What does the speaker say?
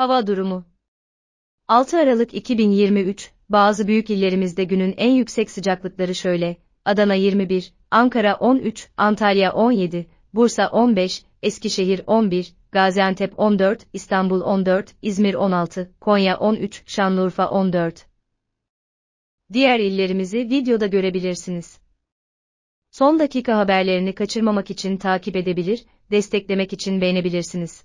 Hava durumu 6 Aralık 2023, bazı büyük illerimizde günün en yüksek sıcaklıkları şöyle, Adana 21, Ankara 13, Antalya 17, Bursa 15, Eskişehir 11, Gaziantep 14, İstanbul 14, İzmir 16, Konya 13, Şanlıurfa 14. Diğer illerimizi videoda görebilirsiniz. Son dakika haberlerini kaçırmamak için takip edebilir, desteklemek için beğenebilirsiniz.